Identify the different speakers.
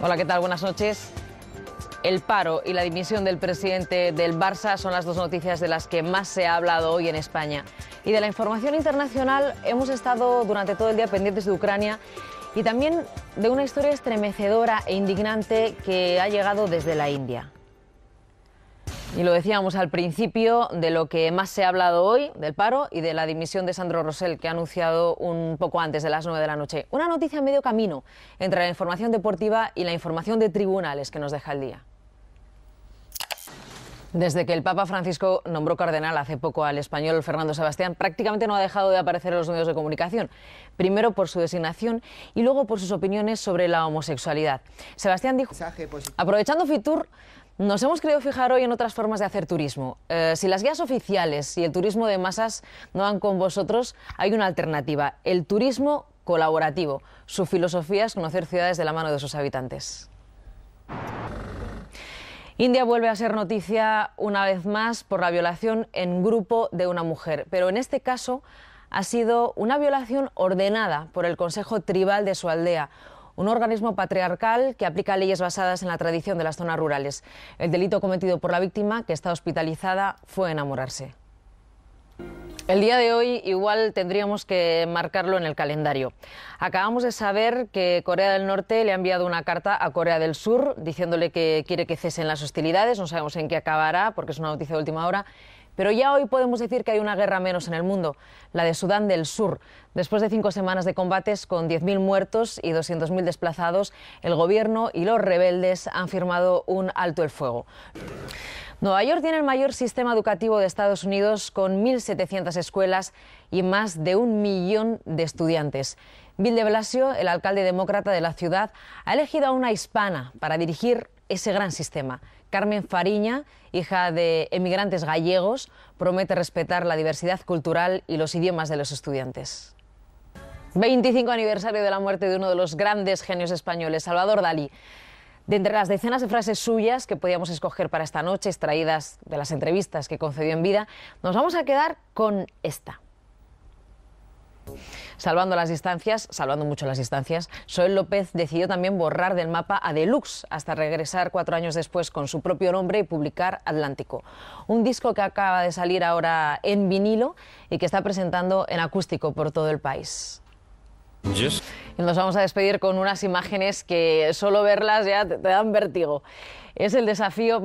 Speaker 1: Hola, ¿qué tal? Buenas noches. El paro y la dimisión del presidente del Barça son las dos noticias de las que más se ha hablado hoy en España. Y de la información internacional hemos estado durante todo el día pendientes de Ucrania y también de una historia estremecedora e indignante que ha llegado desde la India. Y lo decíamos al principio de lo que más se ha hablado hoy, del paro y de la dimisión de Sandro Rosell, que ha anunciado un poco antes de las 9 de la noche. Una noticia a medio camino entre la información deportiva y la información de tribunales que nos deja el día. Desde que el Papa Francisco nombró cardenal hace poco al español Fernando Sebastián, prácticamente no ha dejado de aparecer en los medios de comunicación, primero por su designación y luego por sus opiniones sobre la homosexualidad. Sebastián dijo, aprovechando Fitur, nos hemos querido fijar hoy en otras formas de hacer turismo. Eh, si las guías oficiales y el turismo de masas no van con vosotros, hay una alternativa, el turismo colaborativo. Su filosofía es conocer ciudades de la mano de sus habitantes. India vuelve a ser noticia una vez más por la violación en grupo de una mujer, pero en este caso ha sido una violación ordenada por el Consejo Tribal de su aldea un organismo patriarcal que aplica leyes basadas en la tradición de las zonas rurales. El delito cometido por la víctima, que está hospitalizada, fue enamorarse. El día de hoy igual tendríamos que marcarlo en el calendario. Acabamos de saber que Corea del Norte le ha enviado una carta a Corea del Sur diciéndole que quiere que cesen las hostilidades, no sabemos en qué acabará porque es una noticia de última hora, pero ya hoy podemos decir que hay una guerra menos en el mundo, la de Sudán del Sur. Después de cinco semanas de combates con 10.000 muertos y 200.000 desplazados, el gobierno y los rebeldes han firmado un alto el fuego. Nueva York tiene el mayor sistema educativo de Estados Unidos con 1.700 escuelas y más de un millón de estudiantes. Bill de Blasio, el alcalde demócrata de la ciudad, ha elegido a una hispana para dirigir ese gran sistema. Carmen Fariña, hija de emigrantes gallegos, promete respetar la diversidad cultural y los idiomas de los estudiantes. 25 aniversario de la muerte de uno de los grandes genios españoles, Salvador Dalí. De entre las decenas de frases suyas que podíamos escoger para esta noche, extraídas de las entrevistas que concedió en vida, nos vamos a quedar con esta. Salvando las distancias, salvando mucho las distancias, Soel López decidió también borrar del mapa a Deluxe hasta regresar cuatro años después con su propio nombre y publicar Atlántico. Un disco que acaba de salir ahora en vinilo y que está presentando en acústico por todo el país. Y nos vamos a despedir con unas imágenes que solo verlas ya te, te dan vértigo. Es el desafío.